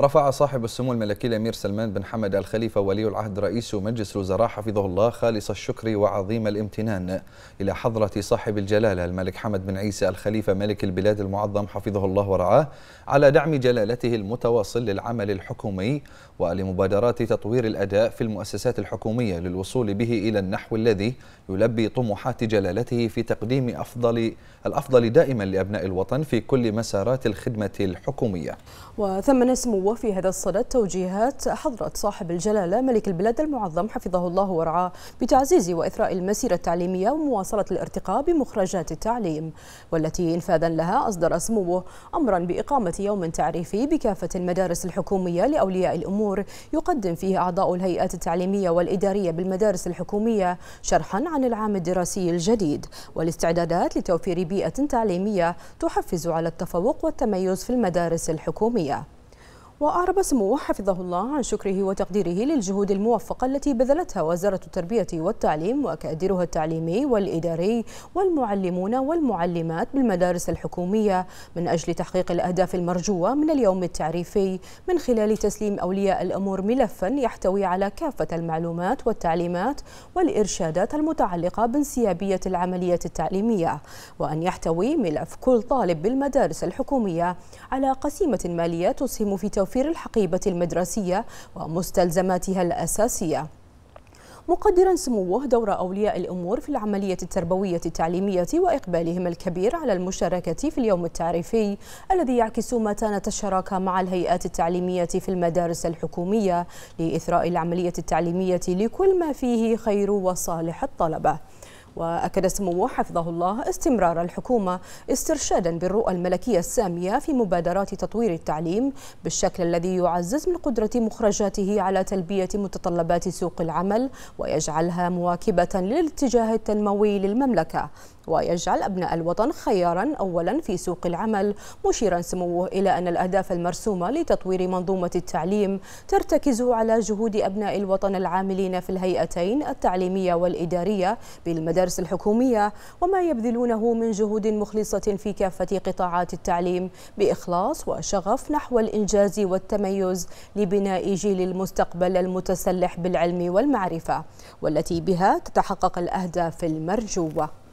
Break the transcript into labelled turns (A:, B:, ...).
A: رفع صاحب السمو الملكي الامير سلمان بن حمد الخليفه ولي العهد رئيس مجلس الوزراء حفظه الله خالص الشكر وعظيم الامتنان الى حضره صاحب الجلاله الملك حمد بن عيسى الخليفه ملك البلاد المعظم حفظه الله ورعاه على دعم جلالته المتواصل للعمل الحكومي ولمبادرات تطوير الاداء في المؤسسات الحكوميه للوصول به الى النحو الذي يلبي طموحات جلالته في تقديم افضل الافضل دائما لابناء الوطن في كل مسارات الخدمه الحكوميه.
B: وثمن اسم وفي هذا الصدد توجيهات حضره صاحب الجلالة ملك البلاد المعظم حفظه الله ورعاه بتعزيز وإثراء المسيرة التعليمية ومواصلة الارتقاء بمخرجات التعليم والتي إنفاذا لها أصدر سموه أمرا بإقامة يوم تعريفي بكافة المدارس الحكومية لأولياء الأمور يقدم فيه أعضاء الهيئات التعليمية والإدارية بالمدارس الحكومية شرحا عن العام الدراسي الجديد والاستعدادات لتوفير بيئة تعليمية تحفز على التفوق والتميز في المدارس الحكومية وأعرب سموه حفظه الله عن شكره وتقديره للجهود الموفقة التي بذلتها وزارة التربية والتعليم وكادرها التعليمي والإداري والمعلمون والمعلمات بالمدارس الحكومية من أجل تحقيق الأهداف المرجوة من اليوم التعريفي من خلال تسليم أولياء الأمور ملفا يحتوي على كافة المعلومات والتعليمات والإرشادات المتعلقة بانسيابية العملية التعليمية وأن يحتوي ملف كل طالب بالمدارس الحكومية على قسيمة مالية تسهم في توفير توفير الحقيبة المدرسية ومستلزماتها الأساسية مقدرا سموه دور أولياء الأمور في العملية التربوية التعليمية وإقبالهم الكبير على المشاركة في اليوم التعريفي الذي يعكس متانة الشراكة مع الهيئات التعليمية في المدارس الحكومية لإثراء العملية التعليمية لكل ما فيه خير وصالح الطلبة وأكد سموه حفظه الله استمرار الحكومة استرشادا بالرؤى الملكية السامية في مبادرات تطوير التعليم بالشكل الذي يعزز من قدرة مخرجاته على تلبية متطلبات سوق العمل ويجعلها مواكبة للاتجاه التنموي للمملكة ويجعل أبناء الوطن خيارا أولا في سوق العمل مشيرا سموه إلى أن الأهداف المرسومة لتطوير منظومة التعليم ترتكز على جهود أبناء الوطن العاملين في الهيئتين التعليمية والإدارية بالمدارس المدارس الحكومية وما يبذلونه من جهود مخلصة في كافة قطاعات التعليم بإخلاص وشغف نحو الإنجاز والتميز لبناء جيل المستقبل المتسلح بالعلم والمعرفة والتي بها تتحقق الأهداف المرجوة